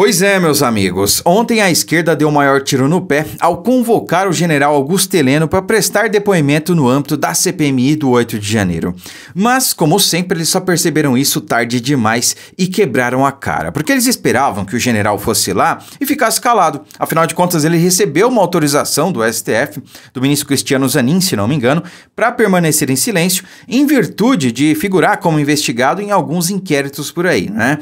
Pois é, meus amigos. Ontem a esquerda deu o maior tiro no pé ao convocar o general Augusto Heleno para prestar depoimento no âmbito da CPMI do 8 de janeiro. Mas, como sempre, eles só perceberam isso tarde demais e quebraram a cara, porque eles esperavam que o general fosse lá e ficasse calado. Afinal de contas, ele recebeu uma autorização do STF, do ministro Cristiano Zanin, se não me engano, para permanecer em silêncio, em virtude de figurar como investigado em alguns inquéritos por aí, né?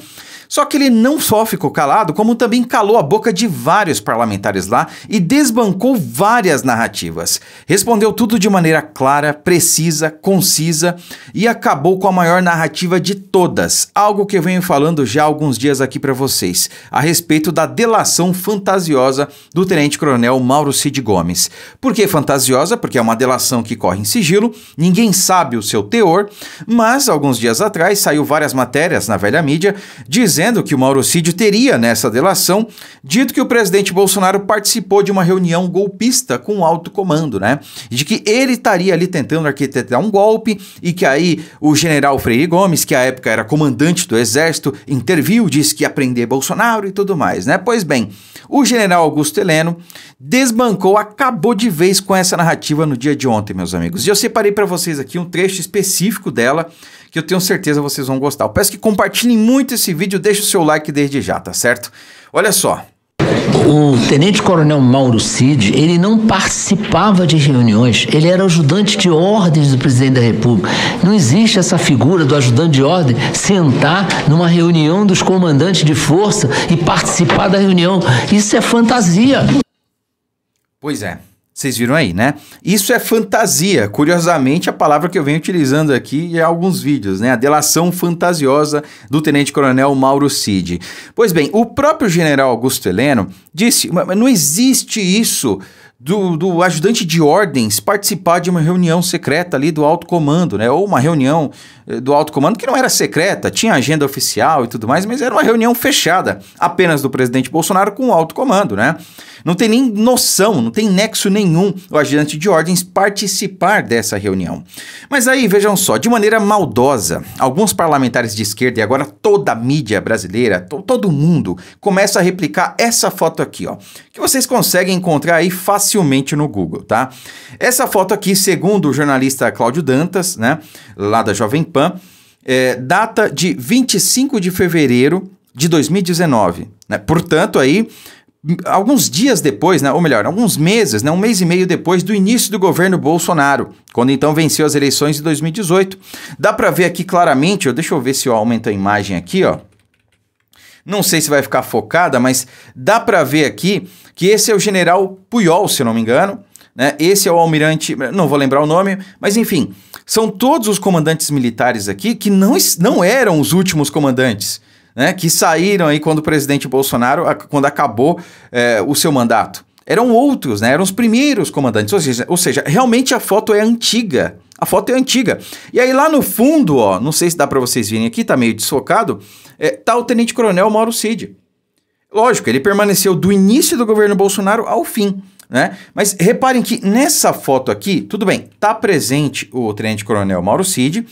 Só que ele não só ficou calado, como também calou a boca de vários parlamentares lá e desbancou várias narrativas. Respondeu tudo de maneira clara, precisa, concisa e acabou com a maior narrativa de todas, algo que eu venho falando já há alguns dias aqui para vocês, a respeito da delação fantasiosa do tenente-coronel Mauro Cid Gomes. Por que fantasiosa? Porque é uma delação que corre em sigilo, ninguém sabe o seu teor, mas alguns dias atrás saiu várias matérias na velha mídia dizendo dizendo que o Mauro Cid teria, nessa delação, dito que o presidente Bolsonaro participou de uma reunião golpista com o alto comando, né? De que ele estaria ali tentando arquitetar um golpe e que aí o general Freire Gomes, que à época era comandante do exército, interviu, disse que ia prender Bolsonaro e tudo mais, né? Pois bem, o general Augusto Heleno desbancou, acabou de vez com essa narrativa no dia de ontem, meus amigos. E eu separei para vocês aqui um trecho específico dela que eu tenho certeza vocês vão gostar. Eu peço que compartilhem muito esse vídeo, deixe o seu like desde já, tá certo? Olha só, o Tenente Coronel Mauro Cid, ele não participava de reuniões, ele era ajudante de ordens do presidente da República. Não existe essa figura do ajudante de ordem sentar numa reunião dos comandantes de força e participar da reunião. Isso é fantasia. Pois é. Vocês viram aí, né? Isso é fantasia. Curiosamente, a palavra que eu venho utilizando aqui é alguns vídeos, né? A delação fantasiosa do tenente-coronel Mauro Cid. Pois bem, o próprio general Augusto Heleno disse: não existe isso. Do, do, ajudante de ordens participar de uma reunião secreta ali do alto comando, né? Ou uma reunião eh, do alto comando que não era secreta, tinha agenda oficial e tudo mais, mas era uma reunião fechada apenas do presidente Bolsonaro com o alto comando, né? Não tem nem noção, não tem nexo nenhum o agente de ordens participar dessa reunião. Mas aí, vejam só, de maneira maldosa, alguns parlamentares de esquerda e agora toda a mídia brasileira, to todo mundo, começa a replicar essa foto aqui, ó, que vocês conseguem encontrar aí facilmente no Google, tá? Essa foto aqui, segundo o jornalista Cláudio Dantas, né, lá da Jovem Pan, é, data de 25 de fevereiro de 2019. Né? Portanto, aí, alguns dias depois, né, ou melhor, alguns meses, né, um mês e meio depois do início do governo Bolsonaro, quando então venceu as eleições de 2018. Dá para ver aqui claramente, ó, deixa eu ver se eu aumento a imagem aqui, ó. Não sei se vai ficar focada, mas dá para ver aqui que esse é o general Puyol, se não me engano, né? Esse é o almirante, não vou lembrar o nome, mas enfim, são todos os comandantes militares aqui que não, não eram os últimos comandantes né, que saíram aí quando o presidente Bolsonaro, quando acabou é, o seu mandato. Eram outros, né? Eram os primeiros comandantes. Ou seja, ou seja, realmente a foto é antiga. A foto é antiga. E aí lá no fundo, ó, não sei se dá para vocês verem aqui, tá meio desfocado, é, tá o Tenente Coronel Mauro Cid. Lógico, ele permaneceu do início do governo Bolsonaro ao fim. Né? Mas reparem que nessa foto aqui, tudo bem, tá presente o tenente coronel Mauro Cid,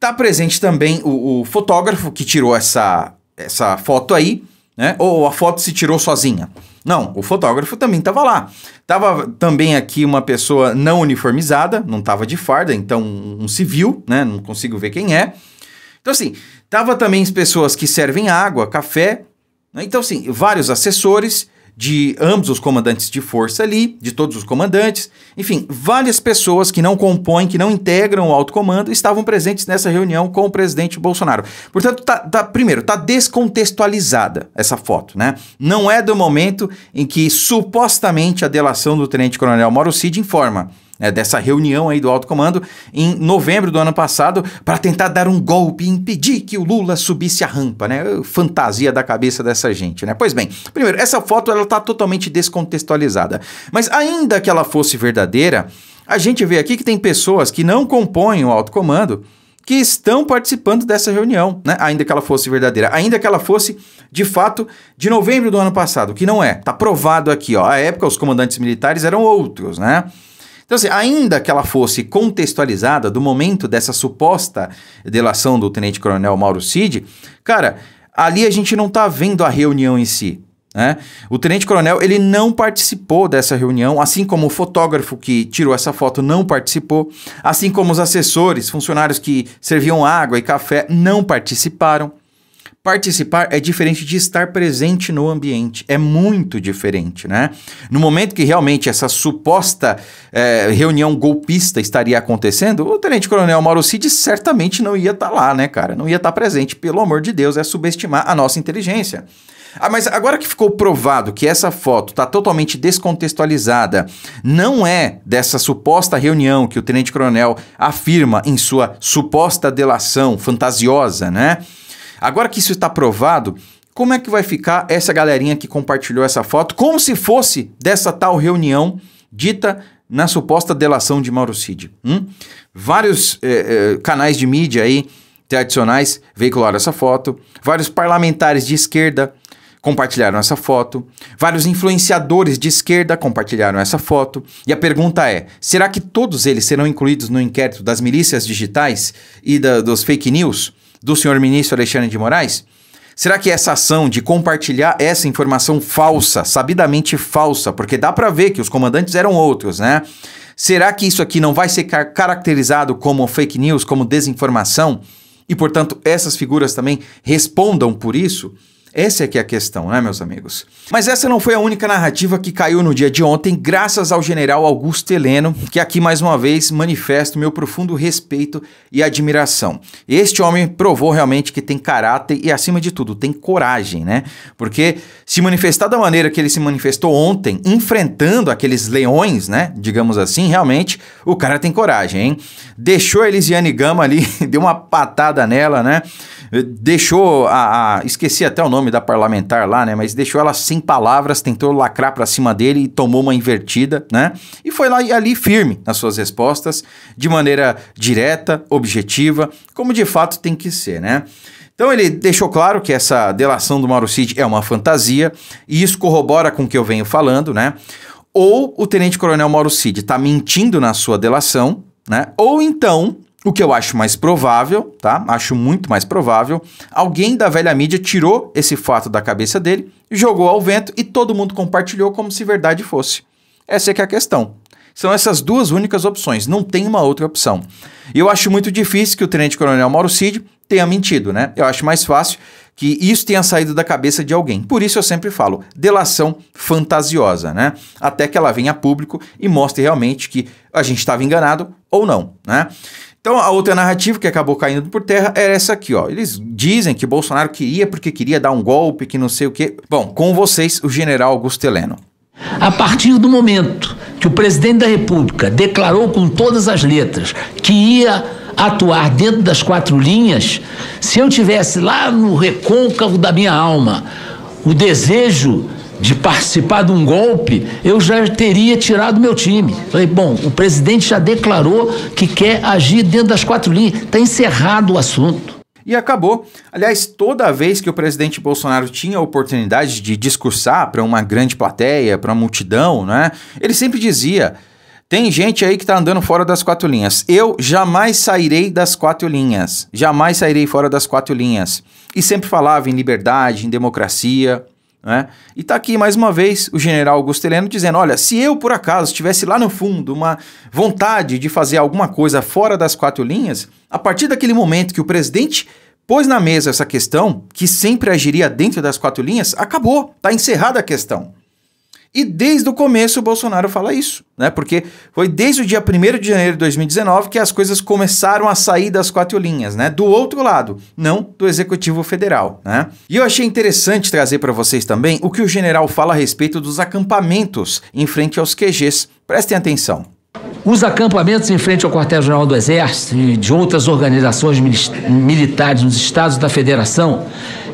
tá presente também o, o fotógrafo que tirou essa essa foto aí, né? Ou a foto se tirou sozinha. Não, o fotógrafo também estava lá. Tava também aqui uma pessoa não uniformizada, não estava de farda, então um civil, né? Não consigo ver quem é. Então assim, tava também as pessoas que servem água, café. Né? Então assim, vários assessores de ambos os comandantes de força ali, de todos os comandantes, enfim, várias pessoas que não compõem, que não integram o alto comando, estavam presentes nessa reunião com o presidente Bolsonaro. Portanto, tá, tá, primeiro, está descontextualizada essa foto, né? Não é do momento em que supostamente a delação do tenente-coronel Mauro Cid informa né, dessa reunião aí do alto comando em novembro do ano passado para tentar dar um golpe e impedir que o Lula subisse a rampa, né? Fantasia da cabeça dessa gente, né? Pois bem, primeiro, essa foto ela tá totalmente descontextualizada, mas ainda que ela fosse verdadeira, a gente vê aqui que tem pessoas que não compõem o alto comando que estão participando dessa reunião, né? ainda que ela fosse verdadeira, ainda que ela fosse de fato de novembro do ano passado, que não é, tá provado aqui, ó. À época os comandantes militares eram outros, né? Então, assim, ainda que ela fosse contextualizada do momento dessa suposta delação do tenente-coronel Mauro Cid, cara, ali a gente não está vendo a reunião em si. Né? O tenente-coronel ele não participou dessa reunião, assim como o fotógrafo que tirou essa foto não participou, assim como os assessores, funcionários que serviam água e café não participaram. Participar é diferente de estar presente no ambiente, é muito diferente, né? No momento que realmente essa suposta é, reunião golpista estaria acontecendo, o Tenente Coronel Mauro Cid certamente não ia estar tá lá, né, cara? Não ia estar tá presente, pelo amor de Deus, é subestimar a nossa inteligência. Ah, mas agora que ficou provado que essa foto está totalmente descontextualizada, não é dessa suposta reunião que o tenente coronel afirma em sua suposta delação fantasiosa, né? Agora que isso está provado, como é que vai ficar essa galerinha que compartilhou essa foto, como se fosse dessa tal reunião dita na suposta delação de Mauro Cid? Hum? Vários eh, eh, canais de mídia aí tradicionais veicularam essa foto, vários parlamentares de esquerda compartilharam essa foto, vários influenciadores de esquerda compartilharam essa foto. E a pergunta é: será que todos eles serão incluídos no inquérito das milícias digitais e da, dos fake news? do senhor ministro Alexandre de Moraes? Será que essa ação de compartilhar essa informação falsa, sabidamente falsa, porque dá para ver que os comandantes eram outros, né? Será que isso aqui não vai ser car caracterizado como fake news, como desinformação? E, portanto, essas figuras também respondam por isso? Essa é que é a questão, né, meus amigos? Mas essa não foi a única narrativa que caiu no dia de ontem, graças ao general Augusto Heleno, que aqui mais uma vez manifesto meu profundo respeito e admiração. Este homem provou realmente que tem caráter e, acima de tudo, tem coragem, né? Porque se manifestar da maneira que ele se manifestou ontem, enfrentando aqueles leões, né? Digamos assim, realmente, o cara tem coragem, hein? Deixou a Elisiane Gama ali, deu uma patada nela, né? Eh, deixou a, a, Esqueci até o nome da parlamentar lá, né? Mas deixou ela sem palavras, tentou lacrar para cima dele e tomou uma invertida, né? E foi lá e ali firme nas suas respostas, de maneira direta, objetiva, como de fato tem que ser, né? Então ele deixou claro que essa delação do Mauro Cid é uma fantasia, e isso corrobora com o que eu venho falando, né? Ou o tenente-coronel Mauro Cid está mentindo na sua delação, né? Ou então o que eu acho mais provável, tá? Acho muito mais provável. Alguém da velha mídia tirou esse fato da cabeça dele, jogou ao vento e todo mundo compartilhou como se verdade fosse. Essa é que é a questão. São essas duas únicas opções, não tem uma outra opção. E eu acho muito difícil que o tenente-coronel Mauro Cid tenha mentido, né? Eu acho mais fácil que isso tenha saído da cabeça de alguém. Por isso eu sempre falo, delação fantasiosa, né? Até que ela venha a público e mostre realmente que a gente estava enganado ou não, né? Então, a outra narrativa que acabou caindo por terra era essa aqui, ó. Eles dizem que Bolsonaro queria porque queria dar um golpe, que não sei o quê. Bom, com vocês, o general Augusto Heleno. A partir do momento que o presidente da República declarou com todas as letras que ia atuar dentro das quatro linhas, se eu tivesse lá no recôncavo da minha alma o desejo de participar de um golpe, eu já teria tirado meu time. Falei, bom, o presidente já declarou que quer agir dentro das quatro linhas, está encerrado o assunto. E acabou. Aliás, toda vez que o presidente Bolsonaro tinha a oportunidade de discursar para uma grande plateia, para uma multidão, né? Ele sempre dizia: tem gente aí que está andando fora das quatro linhas. Eu jamais sairei das quatro linhas. Jamais sairei fora das quatro linhas. E sempre falava em liberdade, em democracia, né? E está aqui mais uma vez o general Augusto Heleno dizendo: olha, se eu por acaso tivesse lá no fundo uma vontade de fazer alguma coisa fora das quatro linhas, a partir daquele momento que o presidente pôs na mesa essa questão, que sempre agiria dentro das quatro linhas, acabou, está encerrada a questão. E desde o começo o Bolsonaro fala isso, né? Porque foi desde o dia 1 de janeiro de 2019 que as coisas começaram a sair das quatro linhas, né? Do outro lado, não do Executivo Federal, né? E eu achei interessante trazer para vocês também o que o general fala a respeito dos acampamentos em frente aos QGs. Prestem atenção. Os acampamentos em frente ao quartel-general do Exército e de outras organizações militares nos estados da Federação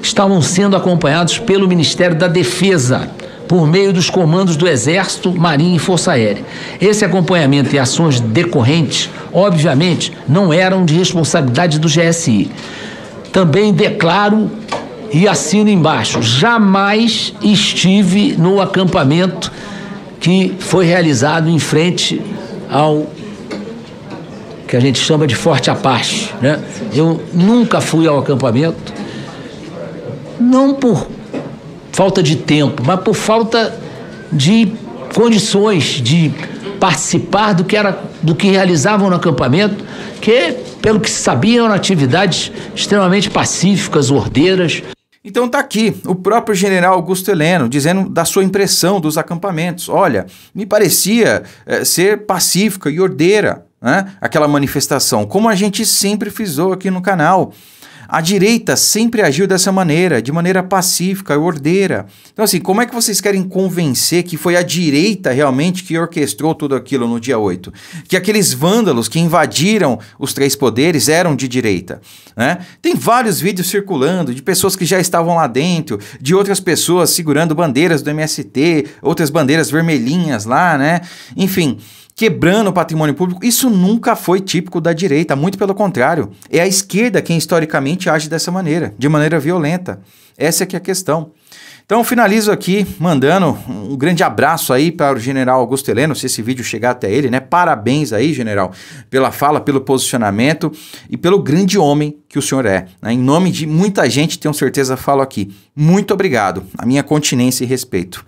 estavam sendo acompanhados pelo Ministério da Defesa por meio dos comandos do Exército, Marinha e Força Aérea. Esse acompanhamento e ações decorrentes, obviamente, não eram de responsabilidade do GSI. Também declaro e assino embaixo: jamais estive no acampamento que foi realizado em frente ao que a gente chama de Forte Apache. Né? Eu nunca fui ao acampamento, não por falta de tempo, mas por falta de condições de participar do que era do que realizavam no acampamento, que pelo que sabiam eram atividades extremamente pacíficas, ordeiras. Então tá aqui o próprio general Augusto Heleno dizendo da sua impressão dos acampamentos. Olha, me parecia é, ser pacífica e ordeira né? aquela manifestação, como a gente sempre frisou aqui no canal. A direita sempre agiu dessa maneira, de maneira pacífica e ordeira. Então, assim, como é que vocês querem convencer que foi a direita realmente que orquestrou tudo aquilo no dia 8? Que aqueles vândalos que invadiram os três poderes eram de direita. Né? Tem vários vídeos circulando de pessoas que já estavam lá dentro, de outras pessoas segurando bandeiras do MST, outras bandeiras vermelhinhas lá, né? Enfim quebrando o patrimônio público, isso nunca foi típico da direita, muito pelo contrário. É a esquerda quem historicamente age dessa maneira, de maneira violenta. Essa é que é a questão. Então finalizo aqui mandando um grande abraço aí para o General Augusto Heleno, se esse vídeo chegar até ele, né? Parabéns aí, General, pela fala, pelo posicionamento e pelo grande homem que o senhor é. Né? Em nome de muita gente, tenho certeza falo aqui. Muito obrigado. A minha continência e respeito.